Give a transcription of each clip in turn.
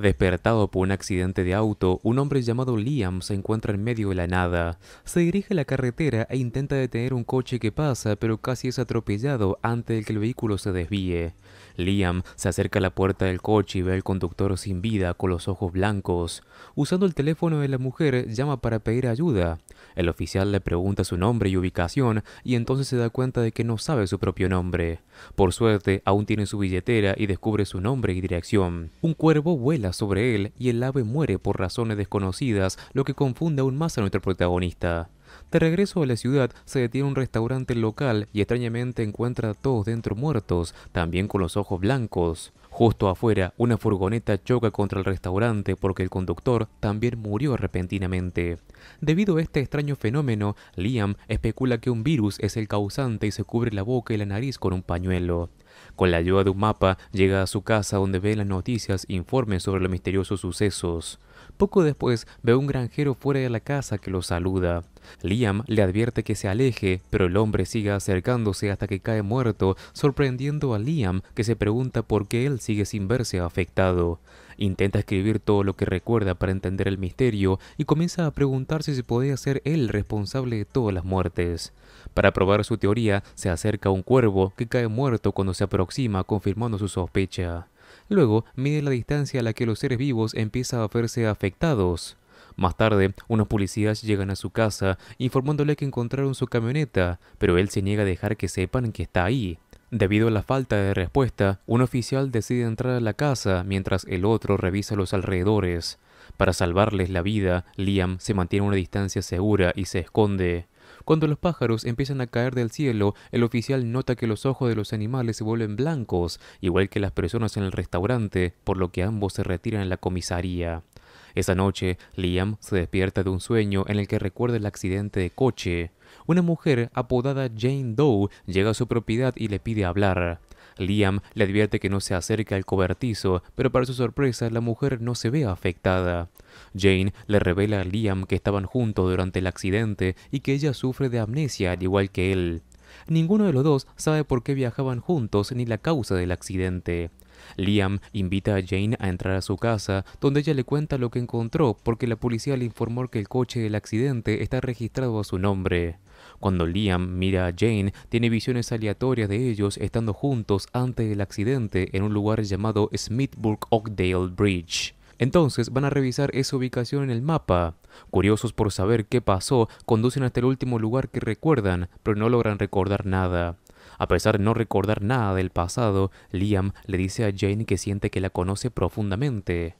Despertado por un accidente de auto, un hombre llamado Liam se encuentra en medio de la nada. Se dirige a la carretera e intenta detener un coche que pasa, pero casi es atropellado antes de que el vehículo se desvíe. Liam se acerca a la puerta del coche y ve al conductor sin vida con los ojos blancos. Usando el teléfono de la mujer, llama para pedir ayuda. El oficial le pregunta su nombre y ubicación y entonces se da cuenta de que no sabe su propio nombre. Por suerte, aún tiene su billetera y descubre su nombre y dirección. Un cuervo vuela sobre él y el ave muere por razones desconocidas, lo que confunde aún más a nuestro protagonista. De regreso a la ciudad, se detiene un restaurante local y extrañamente encuentra a todos dentro muertos, también con los ojos blancos. Justo afuera, una furgoneta choca contra el restaurante porque el conductor también murió repentinamente. Debido a este extraño fenómeno, Liam especula que un virus es el causante y se cubre la boca y la nariz con un pañuelo. Con la ayuda de un mapa, llega a su casa donde ve las noticias e informes sobre los misteriosos sucesos. Poco después ve a un granjero fuera de la casa que lo saluda. Liam le advierte que se aleje, pero el hombre sigue acercándose hasta que cae muerto, sorprendiendo a Liam que se pregunta por qué él sigue sin verse afectado. Intenta escribir todo lo que recuerda para entender el misterio y comienza a preguntarse si podía ser él responsable de todas las muertes. Para probar su teoría, se acerca a un cuervo que cae muerto cuando se aproxima confirmando su sospecha. Luego mide la distancia a la que los seres vivos empiezan a verse afectados. Más tarde, unos policías llegan a su casa informándole que encontraron su camioneta, pero él se niega a dejar que sepan que está ahí. Debido a la falta de respuesta, un oficial decide entrar a la casa mientras el otro revisa los alrededores. Para salvarles la vida, Liam se mantiene a una distancia segura y se esconde. Cuando los pájaros empiezan a caer del cielo, el oficial nota que los ojos de los animales se vuelven blancos, igual que las personas en el restaurante, por lo que ambos se retiran a la comisaría. Esa noche, Liam se despierta de un sueño en el que recuerda el accidente de coche. Una mujer apodada Jane Doe llega a su propiedad y le pide hablar. Liam le advierte que no se acerque al cobertizo, pero para su sorpresa la mujer no se ve afectada. Jane le revela a Liam que estaban juntos durante el accidente y que ella sufre de amnesia al igual que él. Ninguno de los dos sabe por qué viajaban juntos ni la causa del accidente. Liam invita a Jane a entrar a su casa, donde ella le cuenta lo que encontró porque la policía le informó que el coche del accidente está registrado a su nombre. Cuando Liam mira a Jane, tiene visiones aleatorias de ellos estando juntos antes del accidente en un lugar llamado Smithburg Oakdale Bridge. Entonces van a revisar esa ubicación en el mapa. Curiosos por saber qué pasó, conducen hasta el último lugar que recuerdan, pero no logran recordar nada. A pesar de no recordar nada del pasado, Liam le dice a Jane que siente que la conoce profundamente.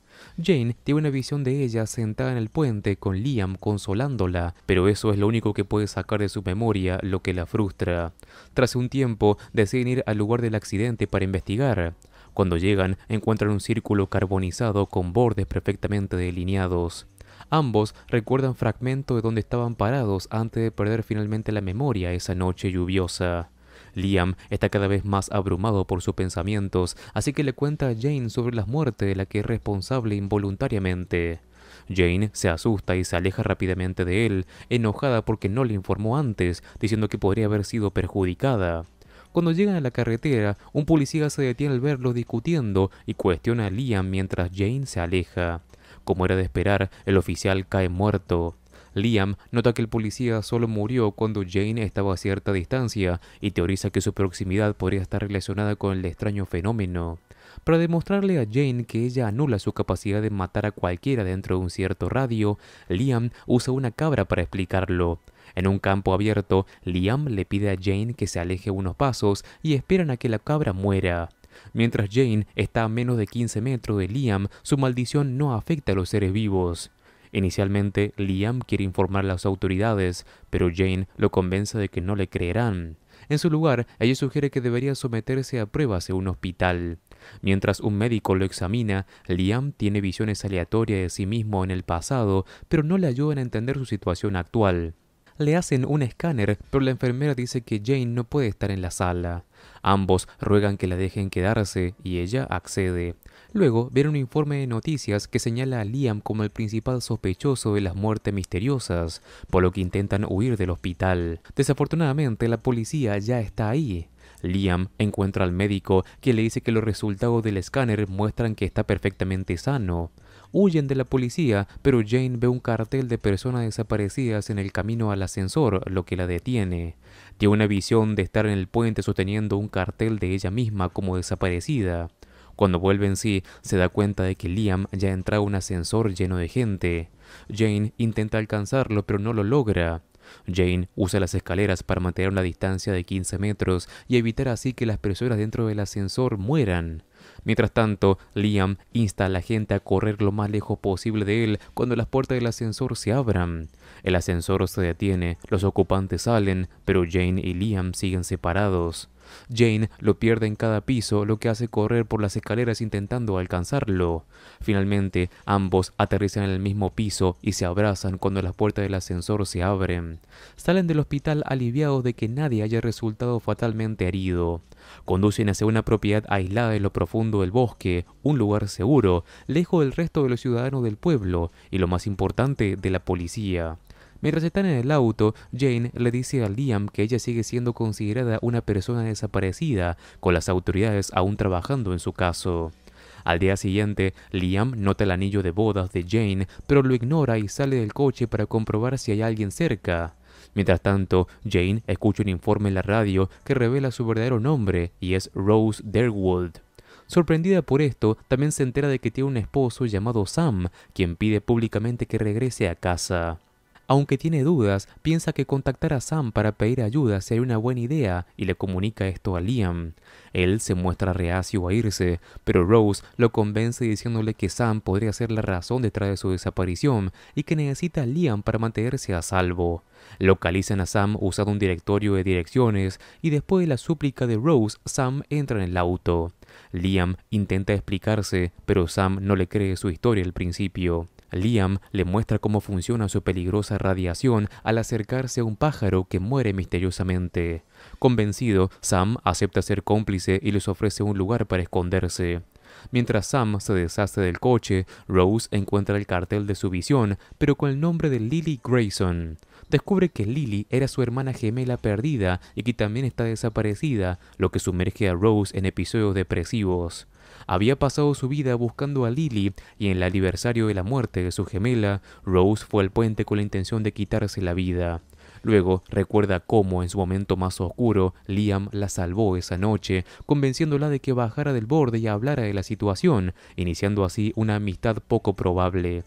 Jane tiene una visión de ella sentada en el puente con Liam consolándola, pero eso es lo único que puede sacar de su memoria lo que la frustra. Tras un tiempo, deciden ir al lugar del accidente para investigar. Cuando llegan, encuentran un círculo carbonizado con bordes perfectamente delineados. Ambos recuerdan fragmentos de donde estaban parados antes de perder finalmente la memoria esa noche lluviosa. Liam está cada vez más abrumado por sus pensamientos, así que le cuenta a Jane sobre la muerte de la que es responsable involuntariamente. Jane se asusta y se aleja rápidamente de él, enojada porque no le informó antes, diciendo que podría haber sido perjudicada. Cuando llegan a la carretera, un policía se detiene al verlos discutiendo y cuestiona a Liam mientras Jane se aleja. Como era de esperar, el oficial cae muerto. Liam nota que el policía solo murió cuando Jane estaba a cierta distancia y teoriza que su proximidad podría estar relacionada con el extraño fenómeno. Para demostrarle a Jane que ella anula su capacidad de matar a cualquiera dentro de un cierto radio, Liam usa una cabra para explicarlo. En un campo abierto, Liam le pide a Jane que se aleje unos pasos y esperan a que la cabra muera. Mientras Jane está a menos de 15 metros de Liam, su maldición no afecta a los seres vivos. Inicialmente, Liam quiere informar a las autoridades, pero Jane lo convence de que no le creerán. En su lugar, ella sugiere que debería someterse a pruebas en un hospital. Mientras un médico lo examina, Liam tiene visiones aleatorias de sí mismo en el pasado, pero no le ayudan a entender su situación actual. Le hacen un escáner, pero la enfermera dice que Jane no puede estar en la sala. Ambos ruegan que la dejen quedarse y ella accede. Luego ver un informe de noticias que señala a Liam como el principal sospechoso de las muertes misteriosas, por lo que intentan huir del hospital. Desafortunadamente la policía ya está ahí. Liam encuentra al médico que le dice que los resultados del escáner muestran que está perfectamente sano. Huyen de la policía, pero Jane ve un cartel de personas desaparecidas en el camino al ascensor, lo que la detiene. Tiene una visión de estar en el puente sosteniendo un cartel de ella misma como desaparecida. Cuando vuelve en sí, se da cuenta de que Liam ya entra a un ascensor lleno de gente. Jane intenta alcanzarlo pero no lo logra. Jane usa las escaleras para mantener una distancia de 15 metros y evitar así que las personas dentro del ascensor mueran. Mientras tanto, Liam insta a la gente a correr lo más lejos posible de él cuando las puertas del ascensor se abran. El ascensor se detiene, los ocupantes salen, pero Jane y Liam siguen separados. Jane lo pierde en cada piso, lo que hace correr por las escaleras intentando alcanzarlo. Finalmente, ambos aterrizan en el mismo piso y se abrazan cuando las puertas del ascensor se abren. Salen del hospital aliviados de que nadie haya resultado fatalmente herido. Conducen hacia una propiedad aislada en lo profundo del bosque, un lugar seguro, lejos del resto de los ciudadanos del pueblo y lo más importante, de la policía. Mientras están en el auto, Jane le dice a Liam que ella sigue siendo considerada una persona desaparecida, con las autoridades aún trabajando en su caso. Al día siguiente, Liam nota el anillo de bodas de Jane, pero lo ignora y sale del coche para comprobar si hay alguien cerca. Mientras tanto, Jane escucha un informe en la radio que revela su verdadero nombre y es Rose Derwood. Sorprendida por esto, también se entera de que tiene un esposo llamado Sam, quien pide públicamente que regrese a casa. Aunque tiene dudas, piensa que contactar a Sam para pedir ayuda sería una buena idea y le comunica esto a Liam. Él se muestra reacio a irse, pero Rose lo convence diciéndole que Sam podría ser la razón detrás de su desaparición y que necesita a Liam para mantenerse a salvo. Localizan a Sam usando un directorio de direcciones y después de la súplica de Rose, Sam entra en el auto. Liam intenta explicarse, pero Sam no le cree su historia al principio. Liam le muestra cómo funciona su peligrosa radiación al acercarse a un pájaro que muere misteriosamente. Convencido, Sam acepta ser cómplice y les ofrece un lugar para esconderse. Mientras Sam se deshace del coche, Rose encuentra el cartel de su visión, pero con el nombre de Lily Grayson descubre que Lily era su hermana gemela perdida y que también está desaparecida, lo que sumerge a Rose en episodios depresivos. Había pasado su vida buscando a Lily y en el aniversario de la muerte de su gemela, Rose fue al puente con la intención de quitarse la vida. Luego recuerda cómo en su momento más oscuro Liam la salvó esa noche, convenciéndola de que bajara del borde y hablara de la situación, iniciando así una amistad poco probable.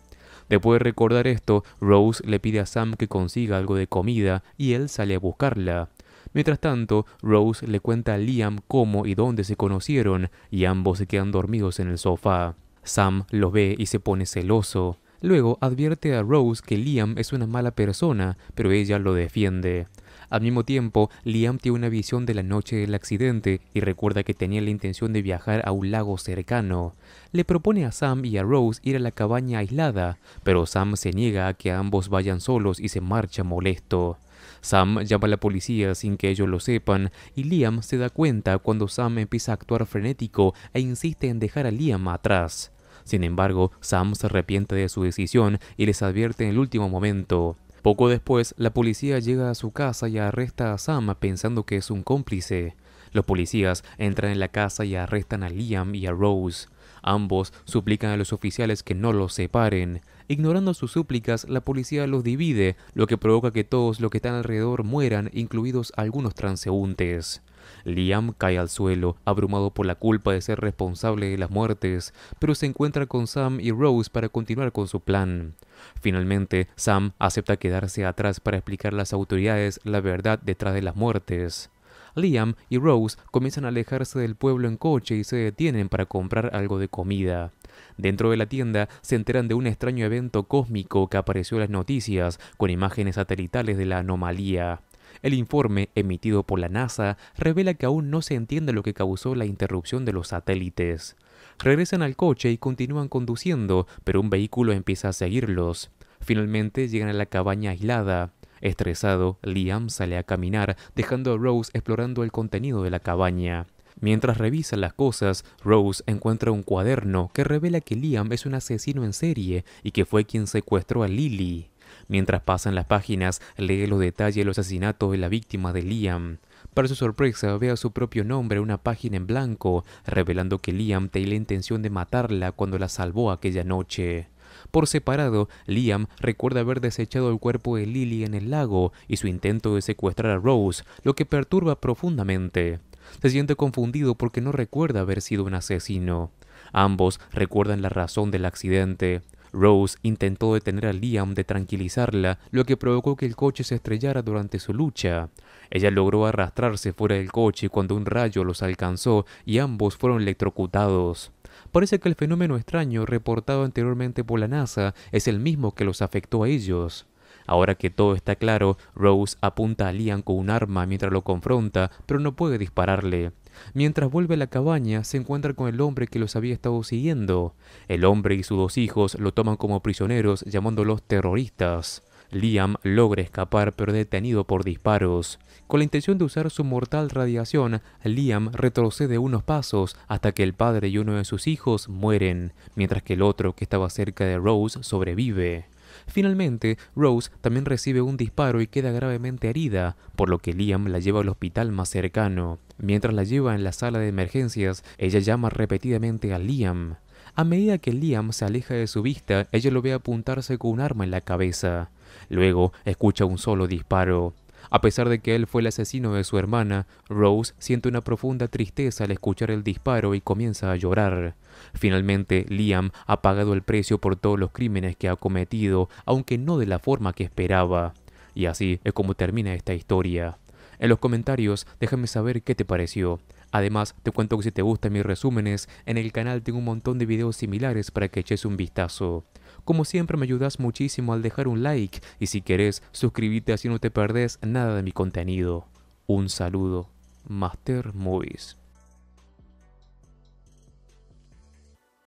Después de recordar esto, Rose le pide a Sam que consiga algo de comida y él sale a buscarla. Mientras tanto, Rose le cuenta a Liam cómo y dónde se conocieron y ambos se quedan dormidos en el sofá. Sam lo ve y se pone celoso. Luego advierte a Rose que Liam es una mala persona, pero ella lo defiende. Al mismo tiempo, Liam tiene una visión de la noche del accidente y recuerda que tenía la intención de viajar a un lago cercano. Le propone a Sam y a Rose ir a la cabaña aislada, pero Sam se niega a que ambos vayan solos y se marcha molesto. Sam llama a la policía sin que ellos lo sepan y Liam se da cuenta cuando Sam empieza a actuar frenético e insiste en dejar a Liam atrás. Sin embargo, Sam se arrepiente de su decisión y les advierte en el último momento. Poco después, la policía llega a su casa y arresta a Sam pensando que es un cómplice. Los policías entran en la casa y arrestan a Liam y a Rose. Ambos suplican a los oficiales que no los separen. Ignorando sus súplicas, la policía los divide, lo que provoca que todos los que están alrededor mueran, incluidos algunos transeúntes. Liam cae al suelo, abrumado por la culpa de ser responsable de las muertes, pero se encuentra con Sam y Rose para continuar con su plan. Finalmente, Sam acepta quedarse atrás para explicar a las autoridades la verdad detrás de las muertes. Liam y Rose comienzan a alejarse del pueblo en coche y se detienen para comprar algo de comida. Dentro de la tienda se enteran de un extraño evento cósmico que apareció en las noticias con imágenes satelitales de la anomalía. El informe emitido por la NASA revela que aún no se entiende lo que causó la interrupción de los satélites. Regresan al coche y continúan conduciendo, pero un vehículo empieza a seguirlos. Finalmente llegan a la cabaña aislada. Estresado, Liam sale a caminar, dejando a Rose explorando el contenido de la cabaña. Mientras revisa las cosas, Rose encuentra un cuaderno que revela que Liam es un asesino en serie y que fue quien secuestró a Lily. Mientras pasan las páginas, lee los detalles de los asesinatos de la víctima de Liam. Para su sorpresa, ve a su propio nombre en una página en blanco, revelando que Liam tenía la intención de matarla cuando la salvó aquella noche. Por separado, Liam recuerda haber desechado el cuerpo de Lily en el lago y su intento de secuestrar a Rose, lo que perturba profundamente. Se siente confundido porque no recuerda haber sido un asesino. Ambos recuerdan la razón del accidente. Rose intentó detener a Liam de tranquilizarla, lo que provocó que el coche se estrellara durante su lucha. Ella logró arrastrarse fuera del coche cuando un rayo los alcanzó y ambos fueron electrocutados. Parece que el fenómeno extraño reportado anteriormente por la NASA es el mismo que los afectó a ellos. Ahora que todo está claro, Rose apunta a Liam con un arma mientras lo confronta, pero no puede dispararle. Mientras vuelve a la cabaña, se encuentra con el hombre que los había estado siguiendo. El hombre y sus dos hijos lo toman como prisioneros, llamándolos terroristas. Liam logra escapar pero detenido por disparos. Con la intención de usar su mortal radiación, Liam retrocede unos pasos hasta que el padre y uno de sus hijos mueren, mientras que el otro que estaba cerca de Rose sobrevive. Finalmente, Rose también recibe un disparo y queda gravemente herida, por lo que Liam la lleva al hospital más cercano. Mientras la lleva en la sala de emergencias, ella llama repetidamente a Liam. A medida que Liam se aleja de su vista, ella lo ve apuntarse con un arma en la cabeza. Luego escucha un solo disparo. A pesar de que él fue el asesino de su hermana, Rose siente una profunda tristeza al escuchar el disparo y comienza a llorar. Finalmente, Liam ha pagado el precio por todos los crímenes que ha cometido, aunque no de la forma que esperaba. Y así es como termina esta historia. En los comentarios déjame saber qué te pareció. Además, te cuento que si te gustan mis resúmenes, en el canal tengo un montón de videos similares para que eches un vistazo. Como siempre me ayudas muchísimo al dejar un like y si querés suscríbete así no te perdés nada de mi contenido. Un saludo, Master Movies.